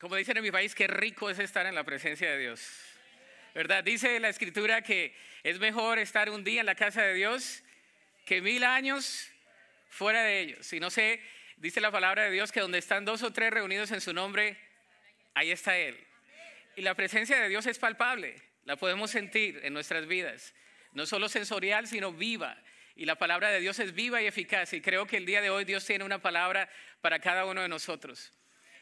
Como dicen en mi país, qué rico es estar en la presencia de Dios. ¿Verdad? Dice la escritura que es mejor estar un día en la casa de Dios que mil años fuera de ellos. Y no sé, dice la palabra de Dios que donde están dos o tres reunidos en su nombre, ahí está Él. Y la presencia de Dios es palpable, la podemos sentir en nuestras vidas, no solo sensorial, sino viva. Y la palabra de Dios es viva y eficaz. Y creo que el día de hoy Dios tiene una palabra para cada uno de nosotros.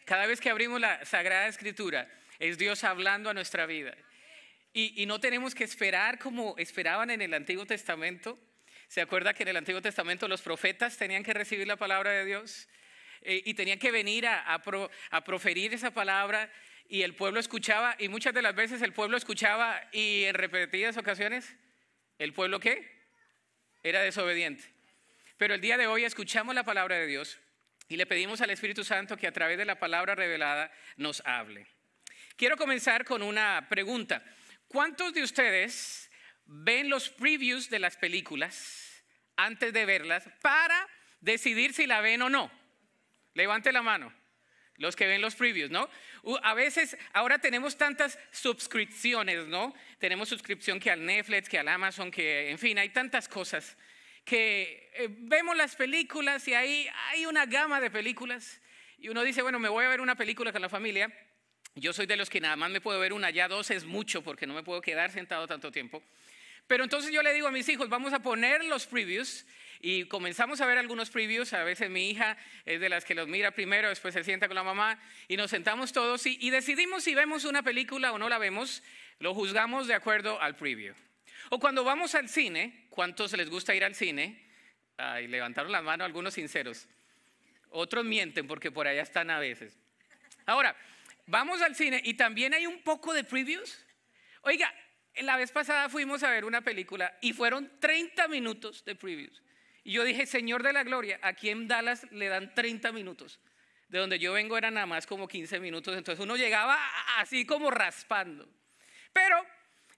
Cada vez que abrimos la Sagrada Escritura, es Dios hablando a nuestra vida. Y, no tenemos que esperar como esperaban en el Antiguo Testamento. ¿Se acuerda que en el Antiguo Testamento los profetas tenían que recibir la palabra de Dios? Eh, y tenían que venir a, a proferir esa palabra y el pueblo escuchaba, y muchas de las veces el pueblo escuchaba y en repetidas ocasiones, ¿el pueblo qué? Era desobediente. Pero el día de hoy escuchamos la palabra de Dios, y le pedimos al Espíritu Santo que a través de la palabra revelada nos hable. Quiero comenzar con una pregunta. ¿Cuántos de ustedes ven los previews de las películas antes de verlas para decidir si la ven o no? Levante la mano. Los que ven los previews, ¿no? A veces ahora tenemos tantas suscripciones, ¿no? Tenemos suscripción que al Netflix, que al Amazon, que en fin, hay tantas cosas que eh, vemos las películas y ahí hay una gama de películas y uno dice, bueno, me voy a ver una película con la familia. Yo soy de los que nada más me puedo ver una, ya dos es mucho porque no me puedo quedar sentado tanto tiempo. Pero entonces yo le digo a mis hijos, vamos a poner los previews y comenzamos a ver algunos previews. A veces mi hija es de las que los mira primero, después se sienta con la mamá y nos sentamos todos y decidimos si vemos una película o no la vemos, lo juzgamos de acuerdo al preview. O cuando vamos al cine, ¿Cuántos les gusta ir al cine? Ay, levantaron la mano algunos sinceros. Otros mienten porque por allá están a veces. Ahora, vamos al cine y también hay un poco de previews. Oiga, la vez pasada fuimos a ver una película y fueron 30 minutos de previews. Y yo dije, Señor de la Gloria, aquí en Dallas le dan 30 minutos. De donde yo vengo eran nada más como 15 minutos, entonces uno llegaba así como raspando. Pero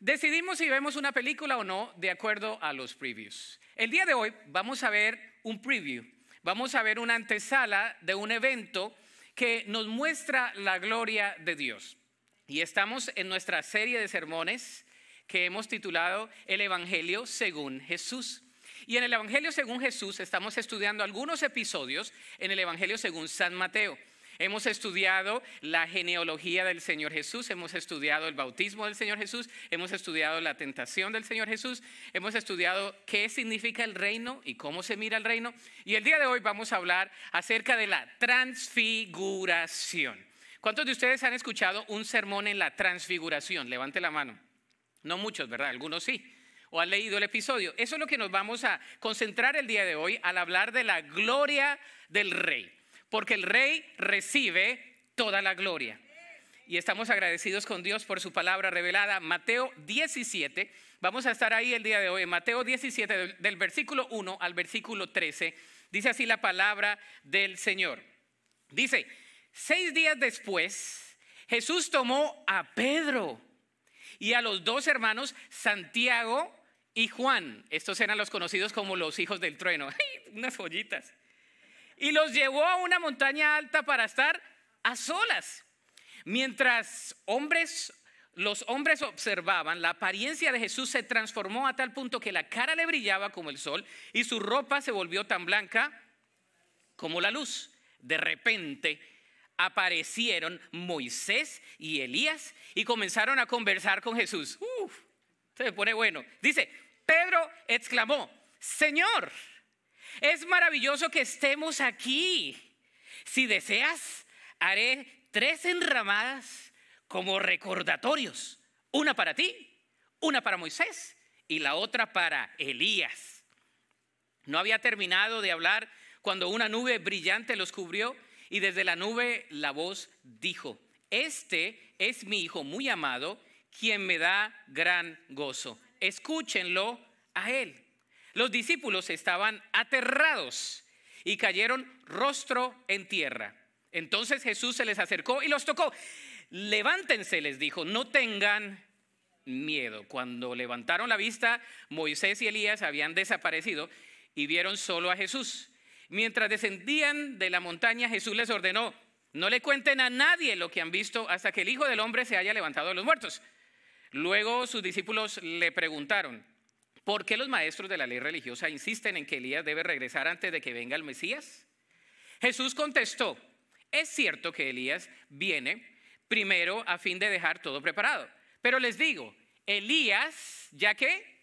Decidimos si vemos una película o no de acuerdo a los previews. El día de hoy vamos a ver un preview, vamos a ver una antesala de un evento que nos muestra la gloria de Dios. Y estamos en nuestra serie de sermones que hemos titulado El Evangelio según Jesús. Y en el Evangelio según Jesús estamos estudiando algunos episodios en el Evangelio según San Mateo. Hemos estudiado la genealogía del Señor Jesús, hemos estudiado el bautismo del Señor Jesús, hemos estudiado la tentación del Señor Jesús, hemos estudiado qué significa el reino y cómo se mira el reino. Y el día de hoy vamos a hablar acerca de la transfiguración. ¿Cuántos de ustedes han escuchado un sermón en la transfiguración? Levante la mano. No muchos, ¿verdad? Algunos sí o han leído el episodio. Eso es lo que nos vamos a concentrar el día de hoy al hablar de la gloria del rey porque el rey recibe toda la gloria. Y estamos agradecidos con Dios por su palabra revelada. Mateo 17, vamos a estar ahí el día de hoy. Mateo 17, del versículo 1 al versículo 13, dice así la palabra del Señor. Dice, seis días después, Jesús tomó a Pedro y a los dos hermanos, Santiago y Juan. Estos eran los conocidos como los hijos del trueno. ¡Ay, unas joyitas y los llevó a una montaña alta para estar a solas. Mientras hombres, los hombres observaban, la apariencia de Jesús se transformó a tal punto que la cara le brillaba como el sol y su ropa se volvió tan blanca como la luz. De repente aparecieron Moisés y Elías y comenzaron a conversar con Jesús. Uf, se pone bueno. Dice, Pedro exclamó, Señor, es maravilloso que estemos aquí. Si deseas, haré tres enramadas como recordatorios. Una para ti, una para Moisés y la otra para Elías. No había terminado de hablar cuando una nube brillante los cubrió y desde la nube la voz dijo, este es mi hijo muy amado, quien me da gran gozo. Escúchenlo a él. Los discípulos estaban aterrados y cayeron rostro en tierra. Entonces Jesús se les acercó y los tocó. Levántense, les dijo, no tengan miedo. Cuando levantaron la vista, Moisés y Elías habían desaparecido y vieron solo a Jesús. Mientras descendían de la montaña, Jesús les ordenó, no le cuenten a nadie lo que han visto hasta que el Hijo del Hombre se haya levantado de los muertos. Luego sus discípulos le preguntaron, ¿Por qué los maestros de la ley religiosa insisten en que Elías debe regresar antes de que venga el Mesías? Jesús contestó, es cierto que Elías viene primero a fin de dejar todo preparado, pero les digo, Elías, ya que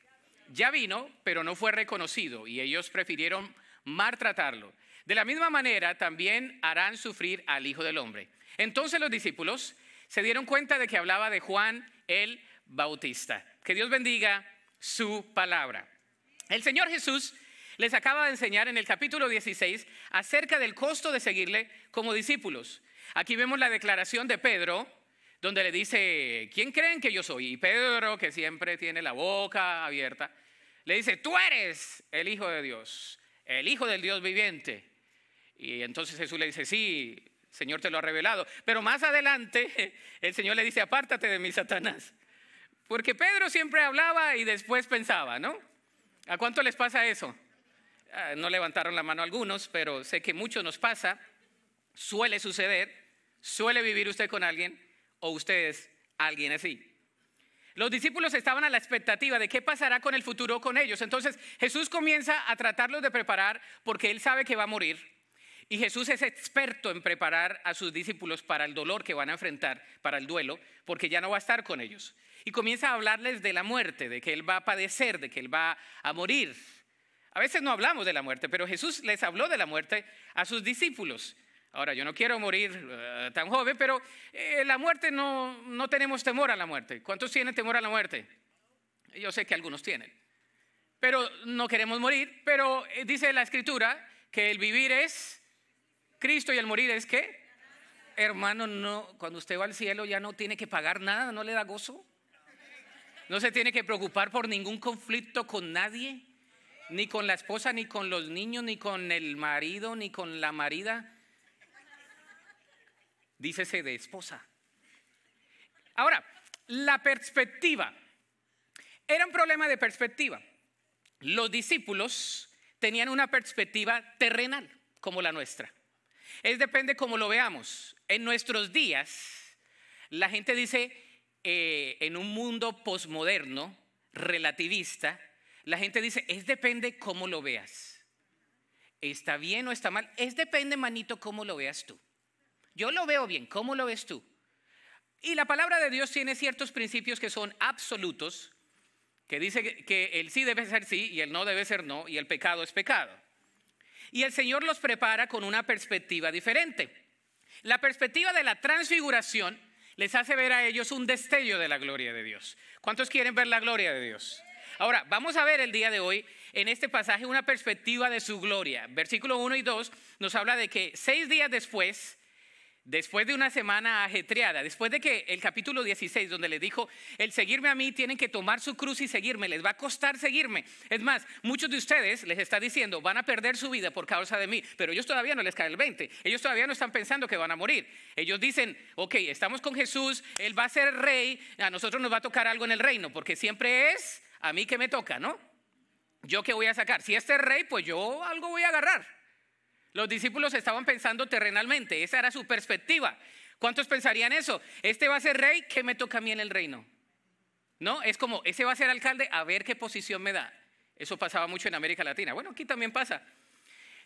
ya vino, pero no fue reconocido y ellos prefirieron maltratarlo. De la misma manera también harán sufrir al Hijo del Hombre. Entonces los discípulos se dieron cuenta de que hablaba de Juan el Bautista. Que Dios bendiga su palabra. El Señor Jesús les acaba de enseñar en el capítulo 16 acerca del costo de seguirle como discípulos. Aquí vemos la declaración de Pedro, donde le dice, ¿quién creen que yo soy? Y Pedro, que siempre tiene la boca abierta, le dice, tú eres el Hijo de Dios, el Hijo del Dios viviente. Y entonces Jesús le dice, sí, Señor te lo ha revelado. Pero más adelante, el Señor le dice, apártate de mí, Satanás. Porque Pedro siempre hablaba y después pensaba, ¿no? ¿A cuánto les pasa eso? Ah, no levantaron la mano algunos, pero sé que mucho nos pasa. Suele suceder, suele vivir usted con alguien o ustedes alguien así. Los discípulos estaban a la expectativa de qué pasará con el futuro con ellos. Entonces Jesús comienza a tratarlos de preparar porque él sabe que va a morir. Y Jesús es experto en preparar a sus discípulos para el dolor que van a enfrentar, para el duelo, porque ya no va a estar con ellos y comienza a hablarles de la muerte, de que Él va a padecer, de que Él va a morir. A veces no hablamos de la muerte, pero Jesús les habló de la muerte a sus discípulos. Ahora, yo no quiero morir eh, tan joven, pero eh, la muerte no, no tenemos temor a la muerte. ¿Cuántos tienen temor a la muerte? Yo sé que algunos tienen. Pero no queremos morir, pero eh, dice la escritura que el vivir es Cristo y el morir es qué? Hermano, no, cuando usted va al cielo ya no tiene que pagar nada, no le da gozo. No se tiene que preocupar por ningún conflicto con nadie, ni con la esposa, ni con los niños, ni con el marido, ni con la marida. Dícese de esposa. Ahora, la perspectiva. Era un problema de perspectiva. Los discípulos tenían una perspectiva terrenal como la nuestra. Es depende cómo lo veamos. En nuestros días, la gente dice, eh, en un mundo posmoderno, relativista, la gente dice, es depende cómo lo veas. ¿Está bien o está mal? Es depende, manito, cómo lo veas tú. Yo lo veo bien, ¿cómo lo ves tú? Y la palabra de Dios tiene ciertos principios que son absolutos, que dice que el sí debe ser sí y el no debe ser no y el pecado es pecado. Y el Señor los prepara con una perspectiva diferente. La perspectiva de la transfiguración les hace ver a ellos un destello de la gloria de Dios. ¿Cuántos quieren ver la gloria de Dios? Ahora, vamos a ver el día de hoy en este pasaje una perspectiva de su gloria. Versículo 1 y 2 nos habla de que seis días después después de una semana ajetreada, después de que el capítulo 16, donde le dijo, el seguirme a mí, tienen que tomar su cruz y seguirme, les va a costar seguirme. Es más, muchos de ustedes les está diciendo, van a perder su vida por causa de mí, pero ellos todavía no les cae el 20, ellos todavía no están pensando que van a morir. Ellos dicen, ok, estamos con Jesús, Él va a ser rey, a nosotros nos va a tocar algo en el reino, porque siempre es a mí que me toca, ¿no? Yo que voy a sacar, si este es rey, pues yo algo voy a agarrar. Los discípulos estaban pensando terrenalmente, esa era su perspectiva. ¿Cuántos pensarían eso? Este va a ser rey, ¿qué me toca a mí en el reino? No, es como, ese va a ser alcalde, a ver qué posición me da. Eso pasaba mucho en América Latina. Bueno, aquí también pasa.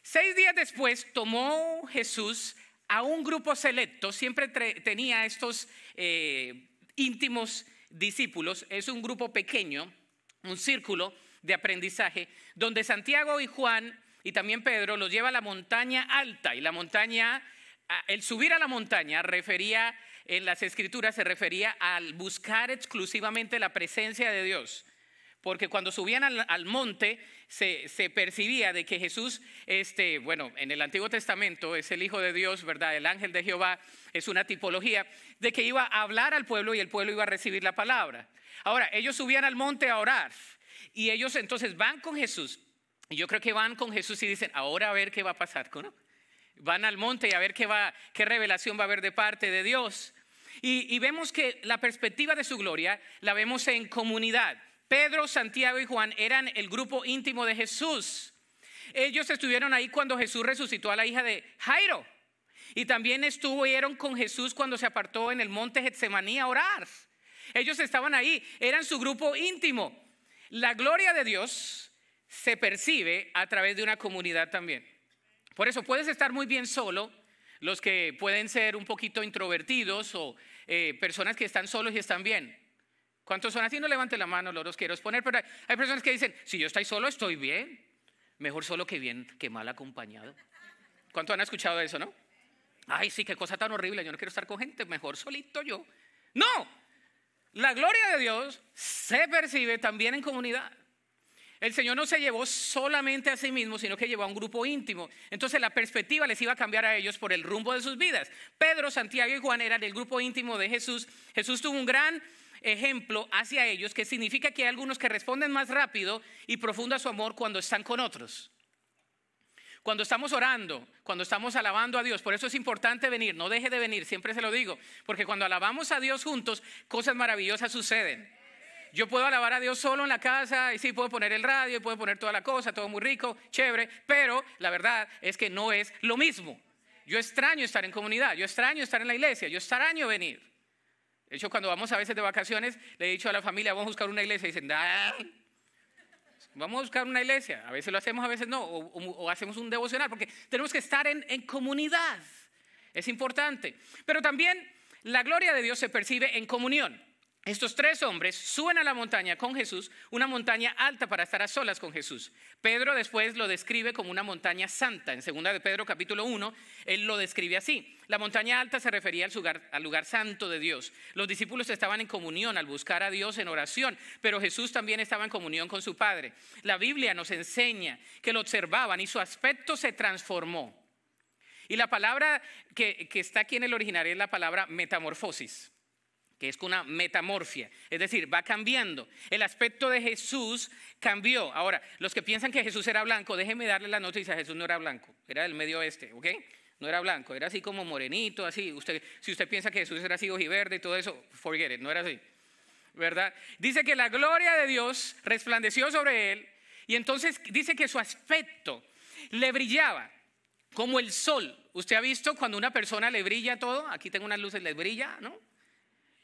Seis días después tomó Jesús a un grupo selecto, siempre tenía estos eh, íntimos discípulos, es un grupo pequeño, un círculo de aprendizaje, donde Santiago y Juan y también Pedro los lleva a la montaña alta. Y la montaña, el subir a la montaña refería, en las escrituras se refería al buscar exclusivamente la presencia de Dios. Porque cuando subían al, monte se, se, percibía de que Jesús, este, bueno, en el Antiguo Testamento es el Hijo de Dios, ¿verdad? El ángel de Jehová es una tipología de que iba a hablar al pueblo y el pueblo iba a recibir la palabra. Ahora, ellos subían al monte a orar y ellos entonces van con Jesús, yo creo que van con Jesús y dicen, ahora a ver qué va a pasar, Van al monte y a ver qué, va, qué revelación va a haber de parte de Dios. Y, y vemos que la perspectiva de su gloria la vemos en comunidad. Pedro, Santiago y Juan eran el grupo íntimo de Jesús. Ellos estuvieron ahí cuando Jesús resucitó a la hija de Jairo. Y también estuvieron con Jesús cuando se apartó en el monte Getsemaní a orar. Ellos estaban ahí, eran su grupo íntimo. La gloria de Dios se percibe a través de una comunidad también. Por eso puedes estar muy bien solo, los que pueden ser un poquito introvertidos o eh, personas que están solos y están bien. ¿Cuántos son así? No levanten la mano, los quiero exponer, pero hay personas que dicen, si yo estoy solo, estoy bien. Mejor solo que bien, que mal acompañado. ¿Cuántos han escuchado eso, no? Ay, sí, qué cosa tan horrible, yo no quiero estar con gente, mejor solito yo. No, la gloria de Dios se percibe también en comunidad. El Señor no se llevó solamente a sí mismo, sino que llevó a un grupo íntimo. Entonces la perspectiva les iba a cambiar a ellos por el rumbo de sus vidas. Pedro, Santiago y Juan eran el grupo íntimo de Jesús. Jesús tuvo un gran ejemplo hacia ellos, que significa que hay algunos que responden más rápido y profundo a su amor cuando están con otros. Cuando estamos orando, cuando estamos alabando a Dios, por eso es importante venir, no deje de venir, siempre se lo digo, porque cuando alabamos a Dios juntos, cosas maravillosas suceden yo puedo alabar a Dios solo en la casa y sí, puedo poner el radio y puedo poner toda la cosa, todo muy rico, chévere, pero la verdad es que no es lo mismo. Yo extraño estar en comunidad, yo extraño estar en la iglesia, yo extraño venir. De hecho, cuando vamos a veces de vacaciones, le he dicho a la familia, vamos a buscar una iglesia. Y dicen, vamos a buscar una iglesia. A veces lo hacemos, a veces no. O, hacemos un devocional, porque tenemos que estar en comunidad. Es importante. Pero también la gloria de Dios se percibe en comunión. Estos tres hombres suben a la montaña con Jesús, una montaña alta para estar a solas con Jesús. Pedro después lo describe como una montaña santa. En segunda de Pedro capítulo 1, él lo describe así. La montaña alta se refería al lugar, santo de Dios. Los discípulos estaban en comunión al buscar a Dios en oración, pero Jesús también estaba en comunión con su Padre. La Biblia nos enseña que lo observaban y su aspecto se transformó. Y la palabra que, que está aquí en el original es la palabra metamorfosis que es una metamorfia, es decir, va cambiando. El aspecto de Jesús cambió. Ahora, los que piensan que Jesús era blanco, déjenme darle la noticia, Jesús no era blanco, era del medio oeste, ¿ok? No era blanco, era así como morenito, así. Usted, si usted piensa que Jesús era así ojiverde y todo eso, forget it, no era así. ¿Verdad? Dice que la gloria de Dios resplandeció sobre él y entonces dice que su aspecto le brillaba como el sol. ¿Usted ha visto cuando una persona le brilla todo? Aquí tengo unas luces, le brilla, ¿no?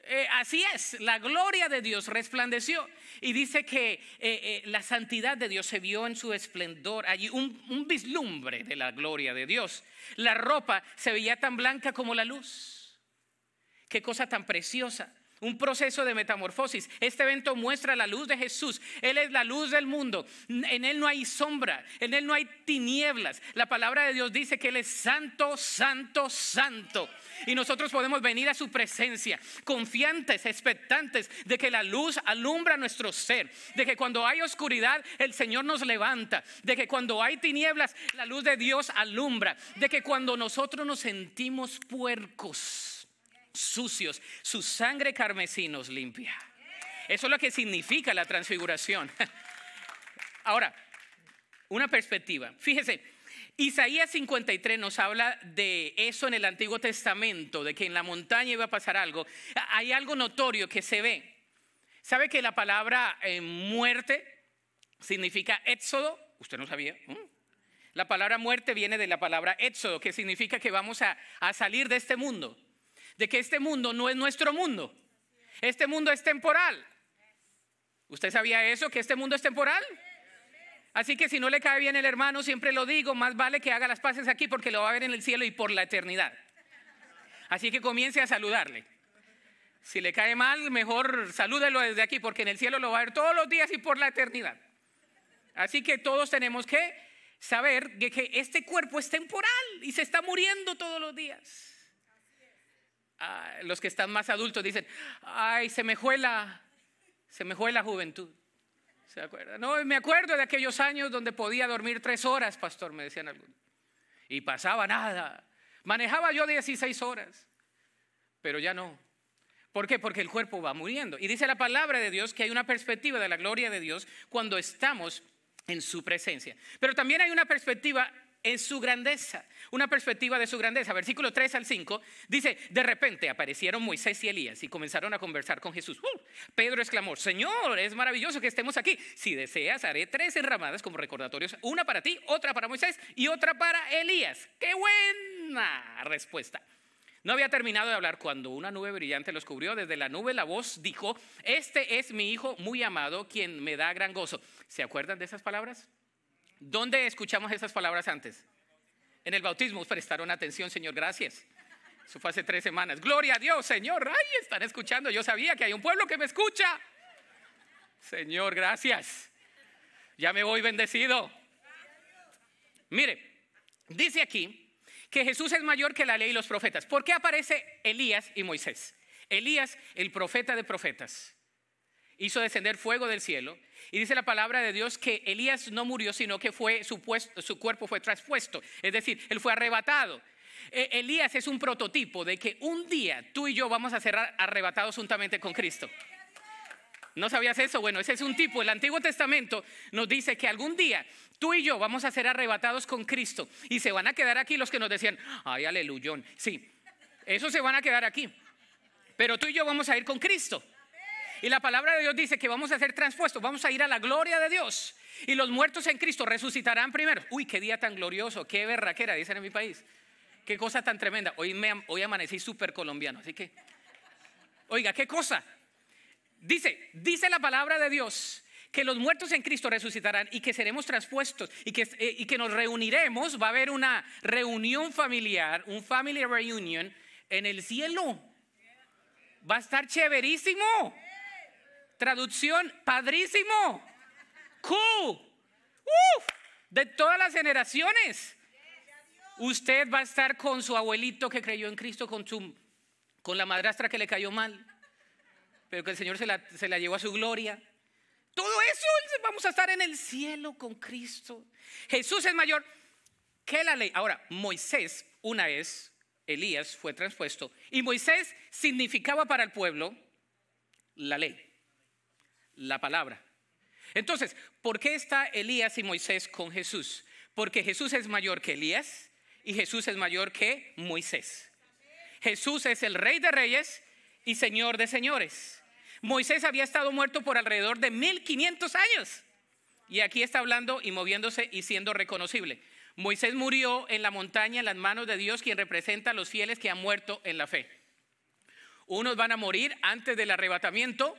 Eh, así es, la gloria de Dios resplandeció. Y dice que eh, eh, la santidad de Dios se vio en su esplendor, allí un vislumbre de la gloria de Dios. La ropa se veía tan blanca como la luz. Qué cosa tan preciosa. Un proceso de metamorfosis. Este evento muestra la luz de Jesús. Él es la luz del mundo. En Él no hay sombra, en Él no hay tinieblas. La palabra de Dios dice que Él es santo, santo, santo. Y nosotros podemos venir a su presencia confiantes, expectantes de que la luz alumbra nuestro ser, de que cuando hay oscuridad el Señor nos levanta, de que cuando hay tinieblas la luz de Dios alumbra, de que cuando nosotros nos sentimos puercos, sucios, su sangre carmesí nos limpia. Eso es lo que significa la transfiguración. Ahora, una perspectiva. Fíjese, Isaías 53 nos habla de eso en el Antiguo Testamento, de que en la montaña iba a pasar algo. Hay algo notorio que se ve. ¿Sabe que la palabra eh, muerte significa éxodo? ¿Usted no sabía? ¿Mm? La palabra muerte viene de la palabra éxodo, que significa que vamos a, a salir de este mundo, de que este mundo no es nuestro mundo. Este mundo es temporal. ¿Usted sabía eso? ¿Que este mundo es temporal? Así que si no le cae bien el hermano, siempre lo digo, más vale que haga las paces aquí porque lo va a ver en el cielo y por la eternidad. Así que comience a saludarle. Si le cae mal, mejor salúdelo desde aquí porque en el cielo lo va a ver todos los días y por la eternidad. Así que todos tenemos que saber que, este cuerpo es temporal y se está muriendo todos los días. Ah, los que están más adultos dicen, ay, se me juela, se me la juventud. No, me acuerdo de aquellos años donde podía dormir tres horas, pastor, me decían algunos. Y pasaba nada. Manejaba yo 16 horas, pero ya no. ¿Por qué? Porque el cuerpo va muriendo. Y dice la palabra de Dios que hay una perspectiva de la gloria de Dios cuando estamos en su presencia. Pero también hay una perspectiva en su grandeza, una perspectiva de su grandeza. Versículo 3 al 5 dice, de repente aparecieron Moisés y Elías y comenzaron a conversar con Jesús. Uh, Pedro exclamó, Señor, es maravilloso que estemos aquí. Si deseas, haré tres enramadas como recordatorios, una para ti, otra para Moisés y otra para Elías. ¡Qué buena respuesta! No había terminado de hablar cuando una nube brillante los cubrió. Desde la nube la voz dijo, este es mi hijo muy amado, quien me da gran gozo. ¿Se acuerdan de esas palabras? ¿Dónde escuchamos esas palabras antes? En el bautismo prestaron atención, Señor, gracias. Eso fue hace tres semanas. Gloria a Dios, Señor. Ay, están escuchando. Yo sabía que hay un pueblo que me escucha. Señor, gracias. Ya me voy bendecido. Mire, dice aquí que Jesús es mayor que la ley y los profetas. ¿Por qué aparece Elías y Moisés? Elías, el profeta de profetas hizo descender fuego del cielo. Y dice la palabra de Dios que Elías no murió, sino que fue, su, su cuerpo fue traspuesto. Es decir, él fue arrebatado. E, Elías es un prototipo de que un día tú y yo vamos a ser arrebatados juntamente con Cristo. ¿No sabías eso? Bueno, ese es un tipo. El Antiguo Testamento nos dice que algún día tú y yo vamos a ser arrebatados con Cristo. Y se van a quedar aquí los que nos decían, ay, aleluyón. Sí, eso se van a quedar aquí. Pero tú y yo vamos a ir con Cristo. Y la palabra de Dios dice que vamos a ser transpuestos, vamos a ir a la gloria de Dios. Y los muertos en Cristo resucitarán primero. Uy, qué día tan glorioso, qué berraquera, dicen en mi país. Qué cosa tan tremenda. Hoy, me, hoy amanecí súper colombiano, así que... Oiga, qué cosa. Dice, dice la palabra de Dios que los muertos en Cristo resucitarán y que seremos transpuestos y que, eh, y que nos reuniremos. Va a haber una reunión familiar, un family reunion en el cielo. Va a estar chéverísimo. Traducción, padrísimo. Cool. de todas las generaciones. Usted va a estar con su abuelito que creyó en Cristo, con, su, con la madrastra que le cayó mal, pero que el Señor se la, se la llevó a su gloria. Todo eso, vamos a estar en el cielo con Cristo. Jesús es mayor que la ley. Ahora, Moisés, una vez, Elías fue transpuesto, y Moisés significaba para el pueblo la ley la palabra. Entonces, ¿por qué está Elías y Moisés con Jesús? Porque Jesús es mayor que Elías y Jesús es mayor que Moisés. Jesús es el rey de reyes y señor de señores. Moisés había estado muerto por alrededor de 1500 años. Y aquí está hablando y moviéndose y siendo reconocible. Moisés murió en la montaña en las manos de Dios, quien representa a los fieles que han muerto en la fe. Unos van a morir antes del arrebatamiento,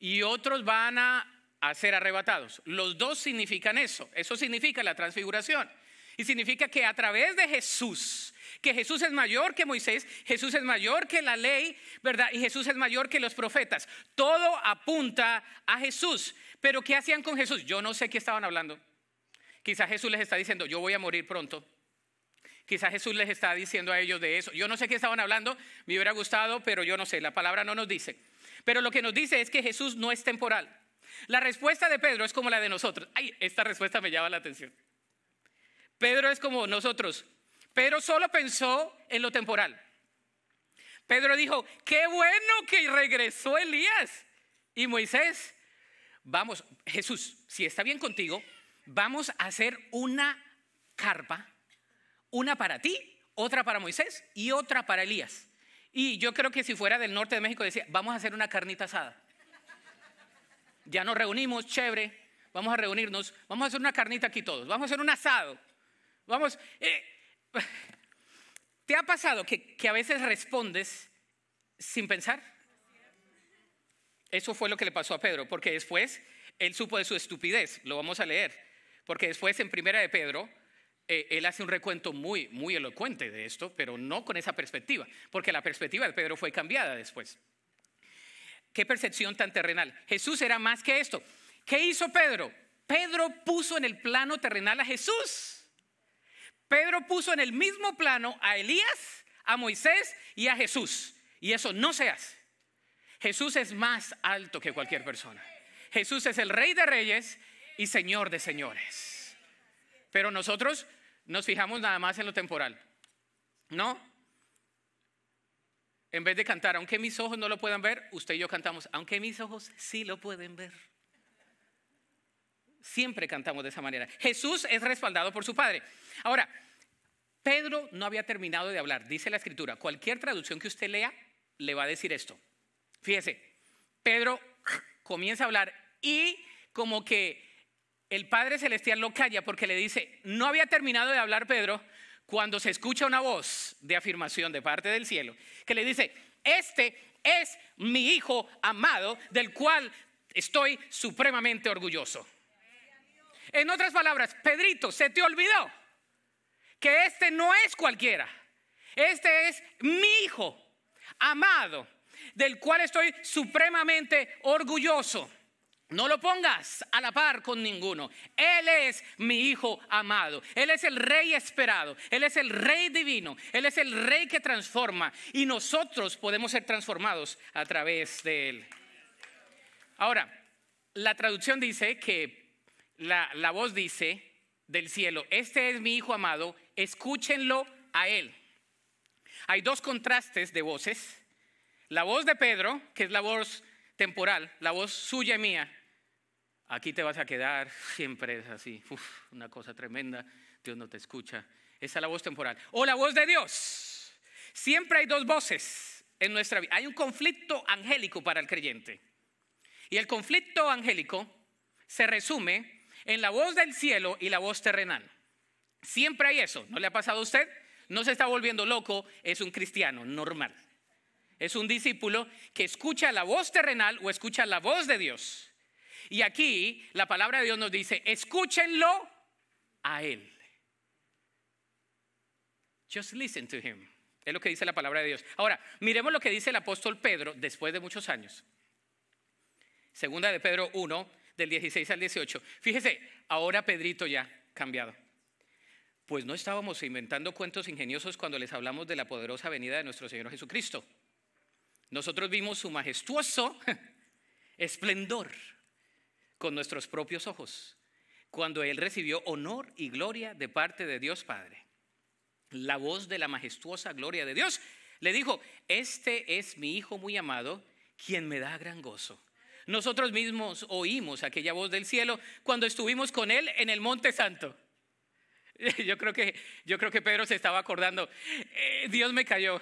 y otros van a, ser arrebatados. Los dos significan eso. Eso significa la transfiguración. Y significa que a través de Jesús, que Jesús es mayor que Moisés, Jesús es mayor que la ley, ¿verdad? Y Jesús es mayor que los profetas. Todo apunta a Jesús. Pero ¿qué hacían con Jesús? Yo no sé qué estaban hablando. Quizás Jesús les está diciendo, yo voy a morir pronto. Quizás Jesús les está diciendo a ellos de eso. Yo no sé qué estaban hablando, me hubiera gustado, pero yo no sé, la palabra no nos dice. Pero lo que nos dice es que Jesús no es temporal. La respuesta de Pedro es como la de nosotros. Ay, esta respuesta me llama la atención. Pedro es como nosotros. Pedro solo pensó en lo temporal. Pedro dijo, qué bueno que regresó Elías y Moisés. Vamos, Jesús, si está bien contigo, vamos a hacer una carpa, una para ti, otra para Moisés y otra para Elías. Y yo creo que si fuera del norte de México decía, vamos a hacer una carnita asada. Ya nos reunimos, chévere, vamos a reunirnos, vamos a hacer una carnita aquí todos, vamos a hacer un asado. Vamos, eh, ¿te ha pasado que a veces respondes sin pensar? Eso fue lo que le pasó a Pedro, porque después él supo de su estupidez, lo vamos a leer, porque después en Primera de Pedro eh, él hace un recuento muy, muy elocuente de esto, pero no con esa perspectiva, porque la perspectiva de Pedro fue cambiada después. Qué percepción tan terrenal. Jesús era más que esto. ¿Qué hizo Pedro? Pedro puso en el plano terrenal a Jesús. Pedro puso en el mismo plano a Elías, a Moisés y a Jesús. Y eso no se hace. Jesús es más alto que cualquier persona. Jesús es el rey de reyes y señor de señores. Pero nosotros nos fijamos nada más en lo temporal. ¿No? En vez de cantar, aunque mis ojos no lo puedan ver, usted y yo cantamos, aunque mis ojos sí lo pueden ver. Siempre cantamos de esa manera. Jesús es respaldado por su Padre. Ahora, Pedro no había terminado de hablar, dice la escritura. Cualquier traducción que usted lea le va a decir esto. Fíjese, Pedro comienza a hablar y como que el Padre Celestial lo calla porque le dice, no había terminado de hablar Pedro cuando se escucha una voz de afirmación de parte del cielo que le dice, este es mi Hijo amado del cual estoy supremamente orgulloso. En otras palabras, Pedrito, se te olvidó que este no es cualquiera. Este es mi Hijo amado del cual estoy supremamente orgulloso. No lo pongas a la par con ninguno. Él es mi hijo amado. Él es el rey esperado. Él es el rey divino. Él es el rey que transforma. Y nosotros podemos ser transformados a través de él. Ahora, la traducción dice que la, voz dice del cielo, este es mi hijo amado, escúchenlo a él. Hay dos contrastes de voces. La voz de Pedro, que es la voz temporal, la voz suya y mía, Aquí te vas a quedar, siempre es así, una cosa tremenda, Dios no te escucha. Esa es la voz temporal. O la voz de Dios. Siempre hay dos voces en nuestra vida. Hay un conflicto angélico para el creyente. Y el conflicto angélico se resume en la voz del cielo y la voz terrenal. Siempre hay eso. ¿No le ha pasado a usted? No se está volviendo loco, es un cristiano normal. Es un discípulo que escucha la voz terrenal o escucha la voz de Dios. Y aquí la palabra de Dios nos dice, escúchenlo a Él. Just listen to Him. Es lo que dice la palabra de Dios. Ahora, miremos lo que dice el apóstol Pedro después de muchos años. Segunda de Pedro 1, del 16 al 18. Fíjese, ahora Pedrito ya cambiado. Pues no estábamos inventando cuentos ingeniosos cuando les hablamos de la poderosa venida de nuestro Señor Jesucristo. Nosotros vimos su majestuoso esplendor con nuestros propios ojos, cuando él recibió honor y gloria de parte de Dios Padre. La voz de la majestuosa gloria de Dios le dijo, este es mi Hijo muy amado, quien me da gran gozo. Nosotros mismos oímos aquella voz del cielo cuando estuvimos con él en el Monte Santo. Yo creo que, yo creo que Pedro se estaba acordando, eh, Dios me cayó.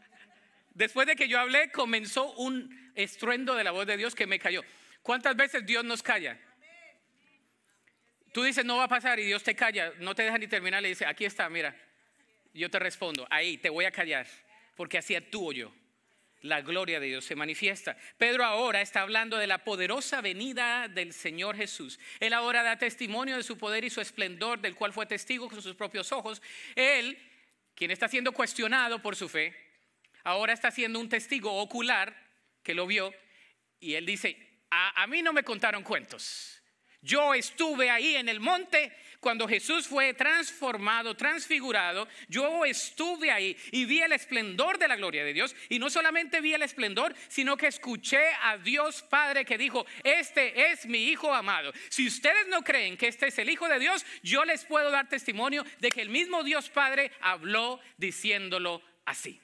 Después de que yo hablé, comenzó un estruendo de la voz de Dios que me cayó. ¿Cuántas veces Dios nos calla? Tú dices, no va a pasar y Dios te calla, no te deja ni terminar, le dice, aquí está, mira, yo te respondo, ahí te voy a callar, porque así actúo yo. La gloria de Dios se manifiesta. Pedro ahora está hablando de la poderosa venida del Señor Jesús. Él ahora da testimonio de su poder y su esplendor, del cual fue testigo con sus propios ojos. Él, quien está siendo cuestionado por su fe, ahora está siendo un testigo ocular que lo vio y él dice, a, mí no me contaron cuentos. Yo estuve ahí en el monte cuando Jesús fue transformado, transfigurado. Yo estuve ahí y vi el esplendor de la gloria de Dios. Y no solamente vi el esplendor, sino que escuché a Dios Padre que dijo, este es mi Hijo amado. Si ustedes no creen que este es el Hijo de Dios, yo les puedo dar testimonio de que el mismo Dios Padre habló diciéndolo así.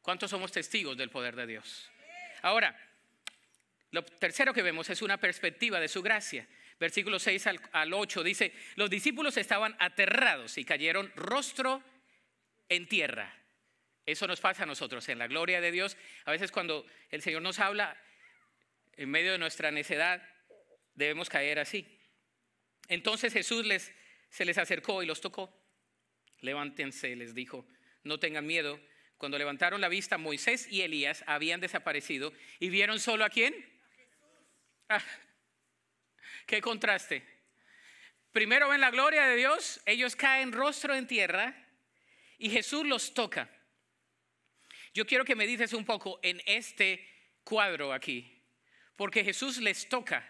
¿Cuántos somos testigos del poder de Dios? Ahora, lo tercero que vemos es una perspectiva de su gracia. Versículo 6 al, 8 dice, los discípulos estaban aterrados y cayeron rostro en tierra. Eso nos pasa a nosotros, en la gloria de Dios. A veces cuando el Señor nos habla, en medio de nuestra necedad, debemos caer así. Entonces Jesús les, se les acercó y los tocó. Levántense, les dijo, no tengan miedo. Cuando levantaron la vista, Moisés y Elías habían desaparecido y vieron solo a quién? qué contraste. Primero ven la gloria de Dios, ellos caen rostro en tierra y Jesús los toca. Yo quiero que me dices un poco en este cuadro aquí, porque Jesús les toca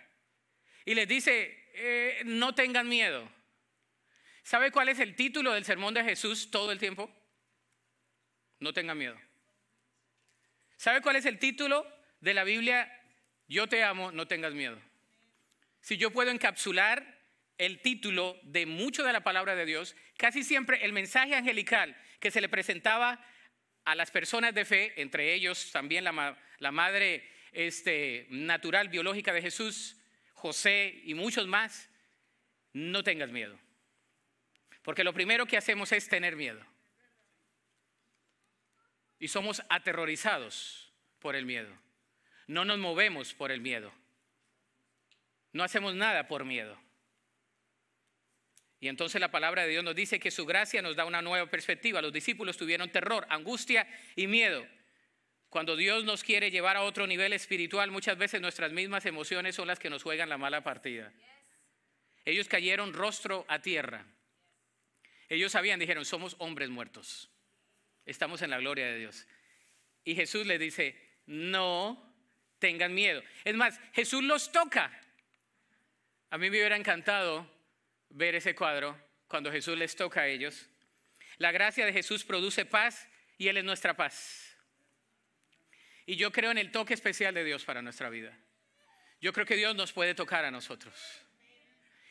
y les dice, eh, no tengan miedo. ¿Sabe cuál es el título del sermón de Jesús todo el tiempo? No tengan miedo. ¿Sabe cuál es el título de la Biblia yo te amo, no tengas miedo. Si yo puedo encapsular el título de mucho de la palabra de Dios, casi siempre el mensaje angelical que se le presentaba a las personas de fe, entre ellos también la, la madre este, natural, biológica de Jesús, José y muchos más, no tengas miedo. Porque lo primero que hacemos es tener miedo. Y somos aterrorizados por el miedo. No nos movemos por el miedo. No hacemos nada por miedo. Y entonces la palabra de Dios nos dice que su gracia nos da una nueva perspectiva. Los discípulos tuvieron terror, angustia y miedo. Cuando Dios nos quiere llevar a otro nivel espiritual, muchas veces nuestras mismas emociones son las que nos juegan la mala partida. Ellos cayeron rostro a tierra. Ellos sabían, dijeron, somos hombres muertos. Estamos en la gloria de Dios. Y Jesús les dice, no tengan miedo. Es más, Jesús los toca. A mí me hubiera encantado ver ese cuadro cuando Jesús les toca a ellos. La gracia de Jesús produce paz y Él es nuestra paz. Y yo creo en el toque especial de Dios para nuestra vida. Yo creo que Dios nos puede tocar a nosotros.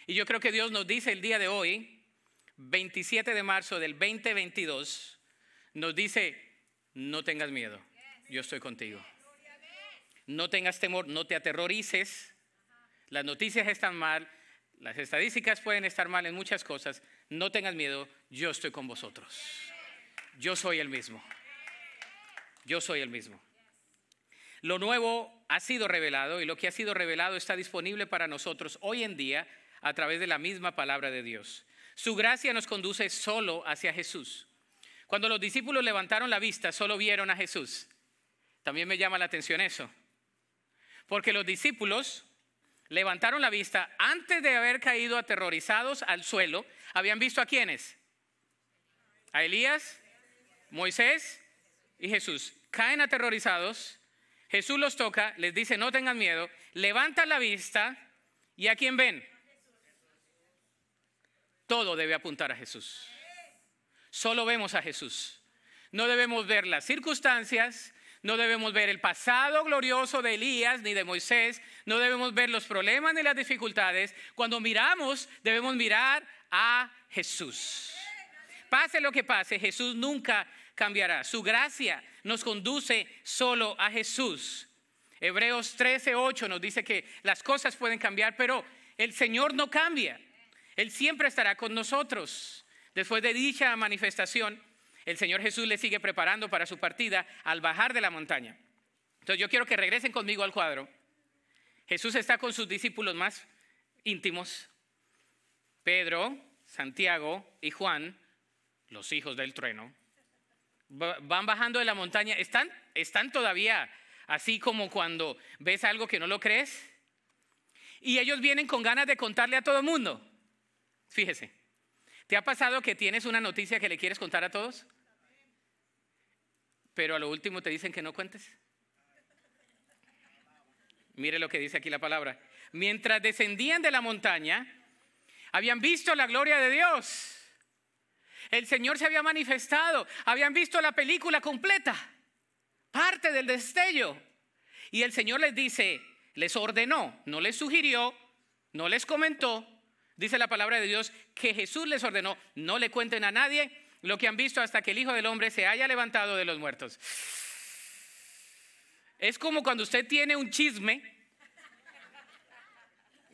Y yo creo que Dios nos dice el día de hoy, 27 de marzo del 2022, nos dice, no tengas miedo, yo estoy contigo no tengas temor, no te aterrorices. Las noticias están mal, las estadísticas pueden estar mal en muchas cosas. No tengas miedo, yo estoy con vosotros. Yo soy el mismo. Yo soy el mismo. Lo nuevo ha sido revelado y lo que ha sido revelado está disponible para nosotros hoy en día a través de la misma palabra de Dios. Su gracia nos conduce solo hacia Jesús. Cuando los discípulos levantaron la vista, solo vieron a Jesús. También me llama la atención eso porque los discípulos levantaron la vista antes de haber caído aterrorizados al suelo. ¿Habían visto a quiénes? A Elías, Moisés y Jesús. Caen aterrorizados, Jesús los toca, les dice, no tengan miedo, levantan la vista y a quién ven. Todo debe apuntar a Jesús. Solo vemos a Jesús. No debemos ver las circunstancias, no debemos ver el pasado glorioso de Elías ni de Moisés. No debemos ver los problemas ni las dificultades. Cuando miramos, debemos mirar a Jesús. Pase lo que pase, Jesús nunca cambiará. Su gracia nos conduce solo a Jesús. Hebreos 13:8 nos dice que las cosas pueden cambiar, pero el Señor no cambia. Él siempre estará con nosotros. Después de dicha manifestación, el Señor Jesús le sigue preparando para su partida al bajar de la montaña. Entonces yo quiero que regresen conmigo al cuadro. Jesús está con sus discípulos más íntimos, Pedro, Santiago y Juan, los hijos del trueno. Van bajando de la montaña, están, están todavía así como cuando ves algo que no lo crees. Y ellos vienen con ganas de contarle a todo el mundo. Fíjese. ¿Te ha pasado que tienes una noticia que le quieres contar a todos? Pero a lo último te dicen que no cuentes. Mire lo que dice aquí la palabra. Mientras descendían de la montaña, habían visto la gloria de Dios. El Señor se había manifestado. Habían visto la película completa, parte del destello. Y el Señor les dice, les ordenó, no les sugirió, no les comentó, Dice la palabra de Dios que Jesús les ordenó, no le cuenten a nadie lo que han visto hasta que el Hijo del Hombre se haya levantado de los muertos. Es como cuando usted tiene un chisme,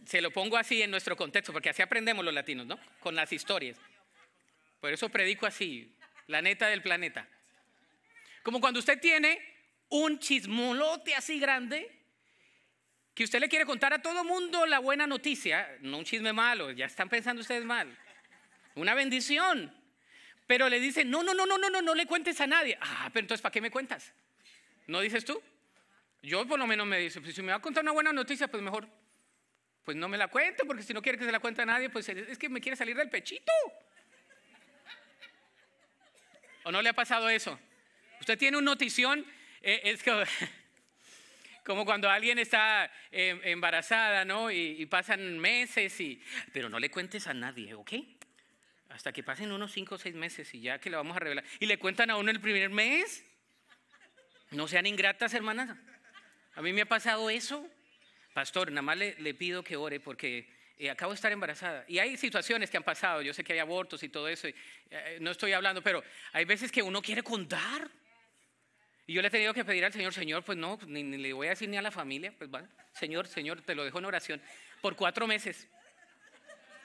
se lo pongo así en nuestro contexto, porque así aprendemos los latinos, ¿no? Con las historias. Por eso predico así, la neta del planeta. Como cuando usted tiene un chismolote así grande que usted le quiere contar a todo mundo la buena noticia, no un chisme malo, ya están pensando ustedes mal, una bendición. Pero le dice, no, no, no, no, no, no, no le cuentes a nadie. Ah, pero entonces, ¿para qué me cuentas? ¿No dices tú? Yo por lo menos me dice, pues si me va a contar una buena noticia, pues mejor, pues no me la cuente, porque si no quiere que se la cuente a nadie, pues es que me quiere salir del pechito. ¿O no le ha pasado eso? Usted tiene una notición, eh, es que... Como cuando alguien está eh, embarazada, ¿no? Y, pasan meses y... Pero no le cuentes a nadie, ¿ok? Hasta que pasen unos cinco o seis meses y ya que la vamos a revelar. Y le cuentan a uno el primer mes. No sean ingratas, hermanas. A mí me ha pasado eso. Pastor, nada más le, pido que ore porque eh, acabo de estar embarazada. Y hay situaciones que han pasado. Yo sé que hay abortos y todo eso. Eh, no estoy hablando, pero hay veces que uno quiere contar. Y yo le he tenido que pedir al Señor, Señor, pues no, ni, le voy a decir ni a la familia, pues va, Señor, Señor, te lo dejo en oración, por cuatro meses.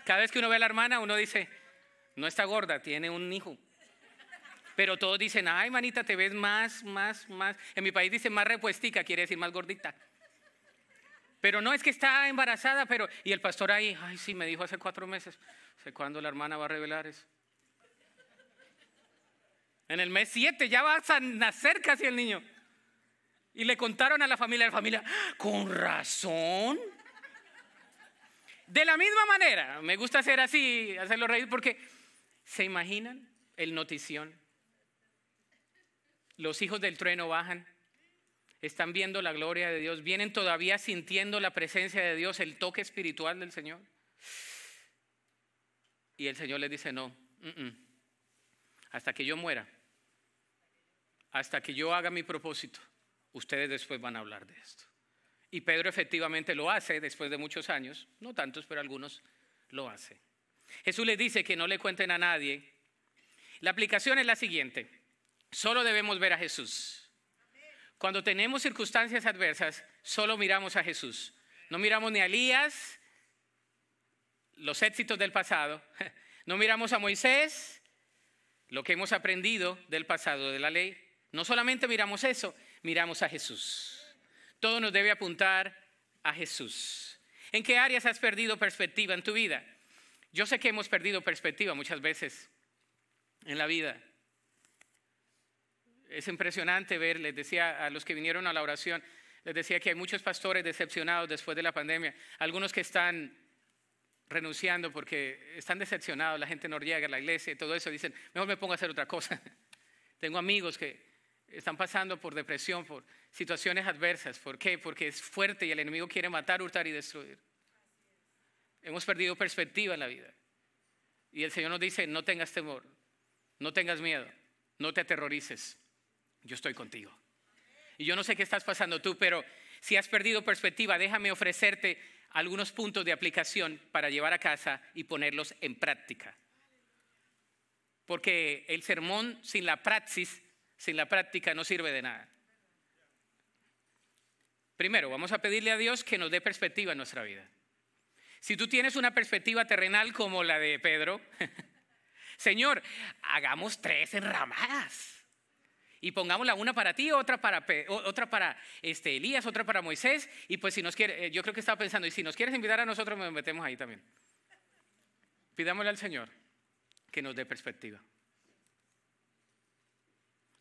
Cada vez que uno ve a la hermana, uno dice, no está gorda, tiene un hijo. Pero todos dicen, ay, manita, te ves más, más, más. En mi país dicen más repuestica, quiere decir más gordita. Pero no es que está embarazada, pero... Y el pastor ahí, ay, sí, me dijo hace cuatro meses. ¿Sé cuándo la hermana va a revelar eso? En el mes 7 ya vas a nacer casi el niño. Y le contaron a la familia, la familia, con razón. De la misma manera, me gusta hacer así, hacerlo reír, porque se imaginan el notición. Los hijos del trueno bajan, están viendo la gloria de Dios, vienen todavía sintiendo la presencia de Dios, el toque espiritual del Señor. Y el Señor les dice, no, mm, mm. hasta que yo muera, hasta que yo haga mi propósito, ustedes después van a hablar de esto. Y Pedro efectivamente lo hace después de muchos años, no tantos, pero algunos lo hace. Jesús le dice que no le cuenten a nadie. La aplicación es la siguiente. Solo debemos ver a Jesús. Cuando tenemos circunstancias adversas, solo miramos a Jesús. No miramos ni a Elías, los éxitos del pasado. No miramos a Moisés, lo que hemos aprendido del pasado de la ley. No solamente miramos eso, miramos a Jesús. Todo nos debe apuntar a Jesús. ¿En qué áreas has perdido perspectiva en tu vida? Yo sé que hemos perdido perspectiva muchas veces en la vida. Es impresionante ver, les decía a los que vinieron a la oración, les decía que hay muchos pastores decepcionados después de la pandemia, algunos que están renunciando porque están decepcionados, la gente no llega a la iglesia y todo eso, dicen, mejor me pongo a hacer otra cosa. Tengo amigos que están pasando por depresión, por situaciones adversas. ¿Por qué? Porque es fuerte y el enemigo quiere matar, hurtar y destruir. Hemos perdido perspectiva en la vida. Y el Señor nos dice, no tengas temor, no tengas miedo, no te aterrorices, yo estoy contigo. Y yo no sé qué estás pasando tú, pero si has perdido perspectiva, déjame ofrecerte algunos puntos de aplicación para llevar a casa y ponerlos en práctica. Porque el sermón sin la praxis sin la práctica no sirve de nada. Primero, vamos a pedirle a Dios que nos dé perspectiva en nuestra vida. Si tú tienes una perspectiva terrenal como la de Pedro, Señor, hagamos tres enramadas y pongámosla una para ti, otra para, otra para este, Elías, otra para Moisés. Y pues si nos quiere, eh, yo creo que estaba pensando, y si nos quieres invitar a nosotros, nos metemos ahí también. Pidámosle al Señor que nos dé perspectiva.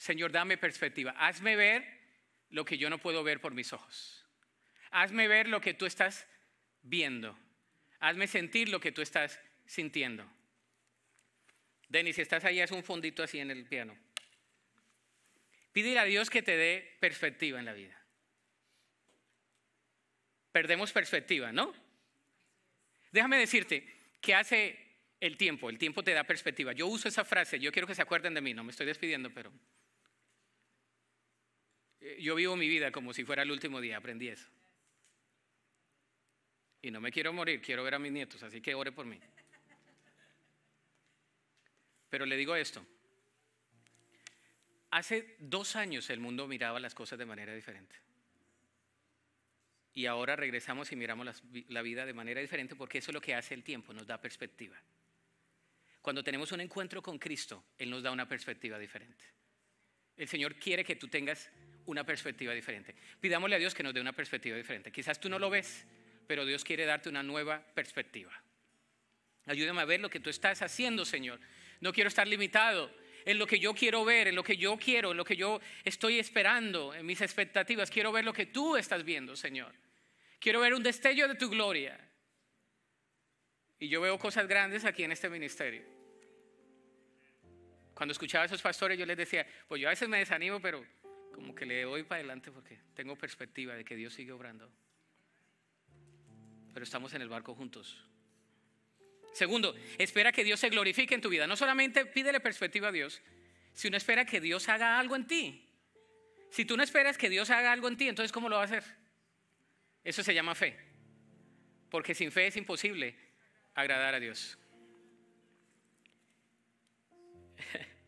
Señor, dame perspectiva. Hazme ver lo que yo no puedo ver por mis ojos. Hazme ver lo que tú estás viendo. Hazme sentir lo que tú estás sintiendo. Denis, si estás ahí, haz un fondito así en el piano. Pídele a Dios que te dé perspectiva en la vida. Perdemos perspectiva, ¿no? Déjame decirte, que hace el tiempo? El tiempo te da perspectiva. Yo uso esa frase, yo quiero que se acuerden de mí, no me estoy despidiendo, pero eh, yo vivo mi vida como si fuera el último día, aprendí eso. Y no me quiero morir, quiero ver a mis nietos, así que ore por mí. Pero le digo esto. Hace dos años el mundo miraba las cosas de manera diferente. Y ahora regresamos y miramos la vida de manera diferente porque eso es lo que hace el tiempo, nos da perspectiva. Cuando tenemos un encuentro con Cristo, Él nos da una perspectiva diferente. El Señor quiere que tú tengas una perspectiva diferente. Pidámosle a Dios que nos dé una perspectiva diferente. Quizás tú no lo ves, pero Dios quiere darte una nueva perspectiva. Ayúdame a ver lo que tú estás haciendo, Señor. No quiero estar limitado en lo que yo quiero ver, en lo que yo quiero, en lo que yo estoy esperando, en mis expectativas. Quiero ver lo que tú estás viendo, Señor. Quiero ver un destello de tu gloria. Y yo veo cosas grandes aquí en este ministerio. Cuando escuchaba a esos pastores yo les decía, pues yo a veces me desanimo, pero como que le doy para adelante porque tengo perspectiva de que Dios sigue obrando. Pero estamos en el barco juntos. Segundo, espera que Dios se glorifique en tu vida. No solamente pídele perspectiva a Dios, sino espera que Dios haga algo en ti. Si tú no esperas que Dios haga algo en ti, entonces ¿cómo lo va a hacer? Eso se llama fe. Porque sin fe es imposible agradar a Dios.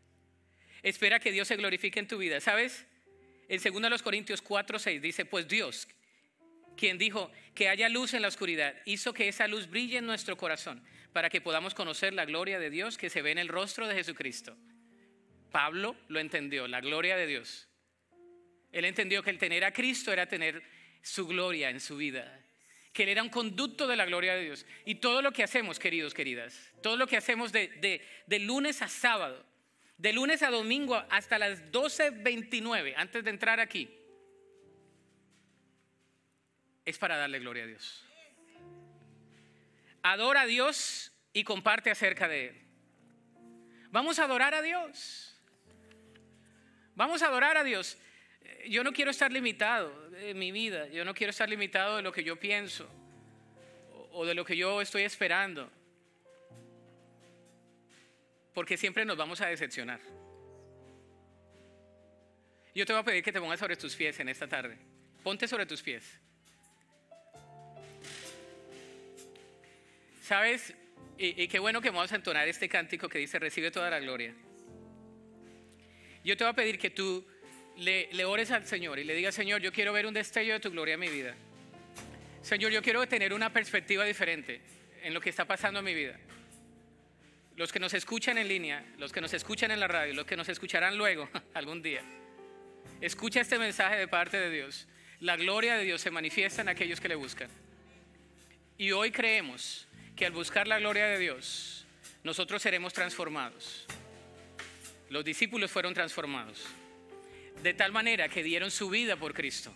Espera que Dios se glorifique en tu vida. ¿Sabes? En 2 Corintios 4, 6 dice, pues Dios, quien dijo que haya luz en la oscuridad, hizo que esa luz brille en nuestro corazón para que podamos conocer la gloria de Dios que se ve en el rostro de Jesucristo. Pablo lo entendió, la gloria de Dios. Él entendió que el tener a Cristo era tener su gloria en su vida que Él era un conducto de la gloria de Dios. Y todo lo que hacemos, queridos, queridas, todo lo que hacemos de, de lunes a sábado, de lunes a domingo hasta las 12.29, antes de entrar aquí, es para darle gloria a Dios. Adora a Dios y comparte acerca de Él. Vamos a adorar a Dios. Vamos a adorar a Dios. Yo no quiero estar limitado en mi vida, yo no quiero estar limitado de lo que yo pienso o de lo que yo estoy esperando, porque siempre nos vamos a decepcionar. Yo te voy a pedir que te pongas sobre tus pies en esta tarde. Ponte sobre tus pies. ¿Sabes? Y, y, qué bueno que vamos a entonar este cántico que dice, recibe toda la gloria. Yo te voy a pedir que tú le, ores al Señor y le diga Señor, yo quiero ver un destello de tu gloria en mi vida. Señor, yo quiero tener una perspectiva diferente en lo que está pasando en mi vida. Los que nos escuchan en línea, los que nos escuchan en la radio, los que nos escucharán luego, algún día, escucha este mensaje de parte de Dios. La gloria de Dios se manifiesta en aquellos que le buscan. Y hoy creemos que al buscar la gloria de Dios, nosotros seremos transformados. Los discípulos fueron transformados de tal manera que dieron su vida por Cristo.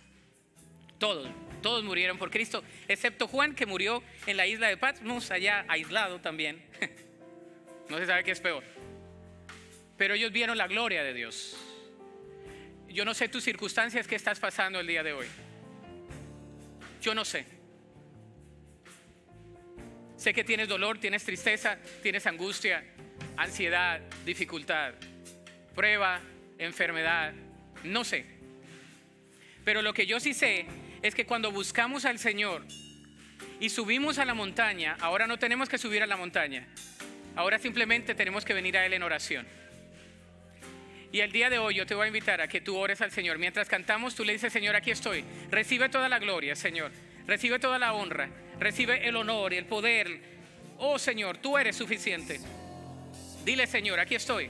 Todos, todos murieron por Cristo, excepto Juan que murió en la isla de Patmos, allá aislado también. No se sabe qué es peor. Pero ellos vieron la gloria de Dios. Yo no sé tus circunstancias que estás pasando el día de hoy. Yo no sé. Sé que tienes dolor, tienes tristeza, tienes angustia, ansiedad, dificultad, prueba, enfermedad, no sé. Pero lo que yo sí sé es que cuando buscamos al Señor y subimos a la montaña, ahora no tenemos que subir a la montaña. Ahora simplemente tenemos que venir a Él en oración. Y el día de hoy yo te voy a invitar a que tú ores al Señor. Mientras cantamos, tú le dices, Señor, aquí estoy. Recibe toda la gloria, Señor. Recibe toda la honra. Recibe el honor y el poder. Oh Señor, tú eres suficiente. Dile, Señor, aquí estoy.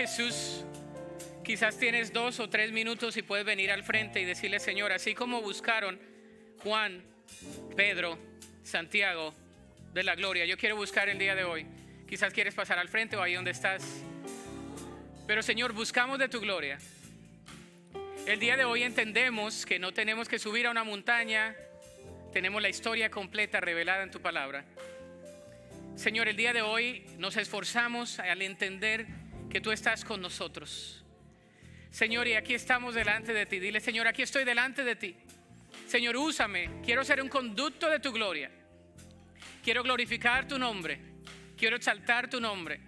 Jesús. Quizás tienes dos o tres minutos y puedes venir al frente y decirle, Señor, así como buscaron Juan, Pedro, Santiago de la Gloria, yo quiero buscar el día de hoy. Quizás quieres pasar al frente o ahí donde estás. Pero Señor, buscamos de tu gloria. El día de hoy entendemos que no tenemos que subir a una montaña, tenemos la historia completa revelada en tu palabra. Señor, el día de hoy nos esforzamos al entender que tú estás con nosotros. Señor, y aquí estamos delante de ti. Dile, Señor, aquí estoy delante de ti. Señor, úsame. Quiero ser un conducto de tu gloria. Quiero glorificar tu nombre. Quiero exaltar tu nombre.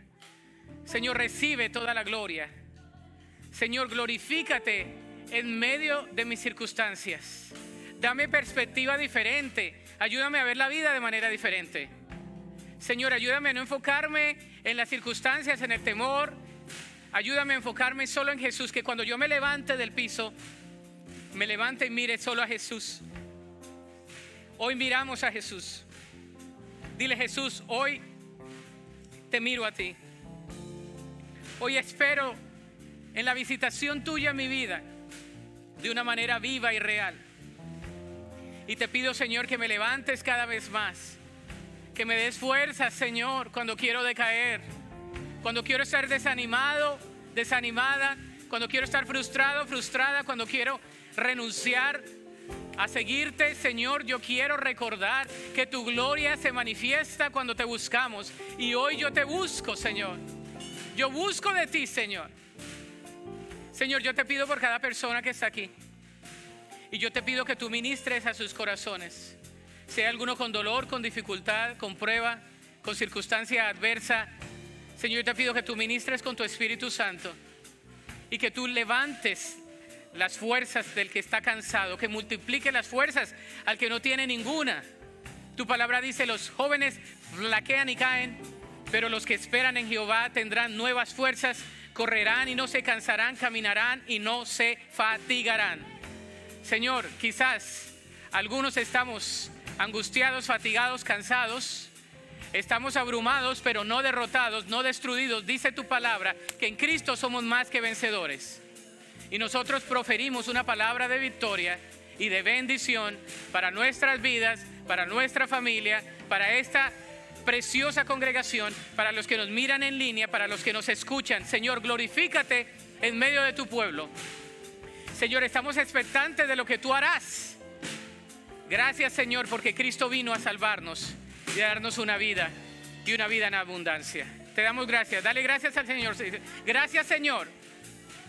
Señor, recibe toda la gloria. Señor, glorifícate en medio de mis circunstancias. Dame perspectiva diferente. Ayúdame a ver la vida de manera diferente. Señor, ayúdame a no enfocarme en las circunstancias, en el temor, Ayúdame a enfocarme solo en Jesús, que cuando yo me levante del piso, me levante y mire solo a Jesús. Hoy miramos a Jesús. Dile Jesús, hoy te miro a ti. Hoy espero en la visitación tuya en mi vida de una manera viva y real. Y te pido, Señor, que me levantes cada vez más, que me des fuerza, Señor, cuando quiero decaer cuando quiero estar desanimado, desanimada, cuando quiero estar frustrado, frustrada, cuando quiero renunciar a seguirte, Señor, yo quiero recordar que tu gloria se manifiesta cuando te buscamos. Y hoy yo te busco, Señor. Yo busco de ti, Señor. Señor, yo te pido por cada persona que está aquí. Y yo te pido que tú ministres a sus corazones. sea alguno con dolor, con dificultad, con prueba, con circunstancia adversa, Señor, te pido que tú ministres con tu Espíritu Santo y que tú levantes las fuerzas del que está cansado, que multiplique las fuerzas al que no tiene ninguna. Tu palabra dice, los jóvenes flaquean y caen, pero los que esperan en Jehová tendrán nuevas fuerzas, correrán y no se cansarán, caminarán y no se fatigarán. Señor, quizás algunos estamos angustiados, fatigados, cansados Estamos abrumados, pero no derrotados, no destruidos. Dice tu palabra que en Cristo somos más que vencedores. Y nosotros proferimos una palabra de victoria y de bendición para nuestras vidas, para nuestra familia, para esta preciosa congregación, para los que nos miran en línea, para los que nos escuchan. Señor, glorifícate en medio de tu pueblo. Señor, estamos expectantes de lo que tú harás. Gracias Señor porque Cristo vino a salvarnos y darnos una vida y una vida en abundancia. Te damos gracias. Dale gracias al Señor. Gracias Señor.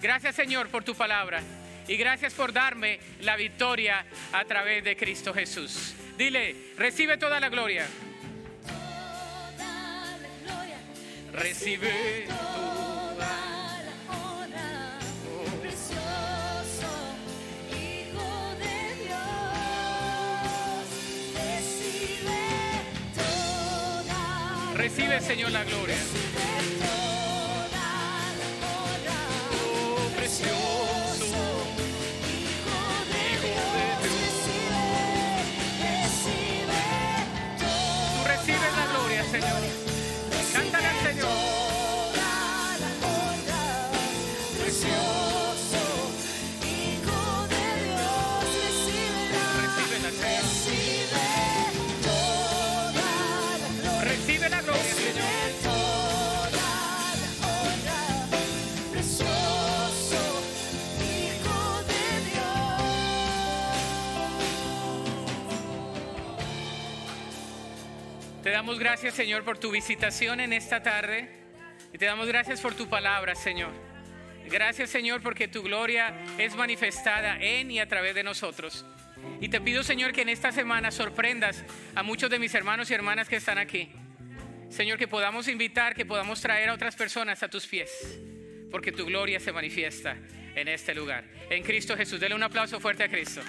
Gracias Señor por tu palabra. Y gracias por darme la victoria a través de Cristo Jesús. Dile, recibe toda la gloria. Toda la gloria. Recibe, Recibe, Señor, la gloria. Oh, precioso. Hijo de Dios. Recibe, Tú recibes la gloria, Señor. damos gracias, Señor, por tu visitación en esta tarde. Y te damos gracias por tu palabra, Señor. Gracias, Señor, porque tu gloria es manifestada en y a través de nosotros. Y te pido, Señor, que en esta semana sorprendas a muchos de mis hermanos y hermanas que están aquí. Señor, que podamos invitar, que podamos traer a otras personas a tus pies, porque tu gloria se manifiesta en este lugar. En Cristo Jesús, dele un aplauso fuerte a Cristo.